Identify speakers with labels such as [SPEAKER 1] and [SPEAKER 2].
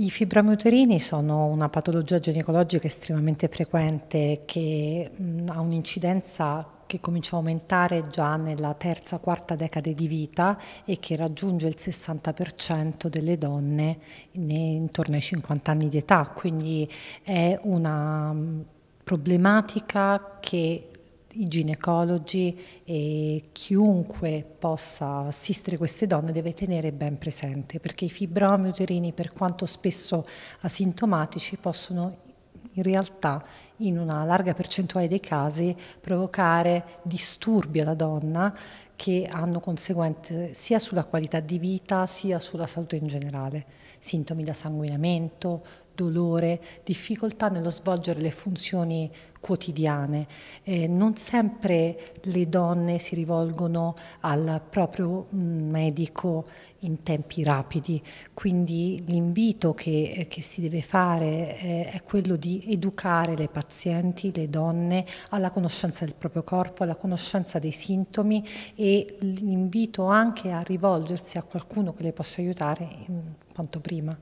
[SPEAKER 1] I fibromiuterini sono una patologia ginecologica estremamente frequente che mh, ha un'incidenza che comincia a aumentare già nella terza, quarta decade di vita e che raggiunge il 60% delle donne intorno ai 50 anni di età, quindi è una problematica che i ginecologi e chiunque possa assistere queste donne deve tenere ben presente perché i fibromi uterini per quanto spesso asintomatici possono in realtà in una larga percentuale dei casi provocare disturbi alla donna che hanno conseguenze sia sulla qualità di vita sia sulla salute in generale, sintomi da sanguinamento, dolore, difficoltà nello svolgere le funzioni quotidiane. Eh, non sempre le donne si rivolgono al proprio mm, medico in tempi rapidi, quindi l'invito che, eh, che, si deve fare è, eh, è quello di educare le pazienti pazienti, le donne, alla conoscenza del proprio corpo, alla conoscenza dei sintomi e l'invito anche a rivolgersi a qualcuno che le possa aiutare mm, quanto prima.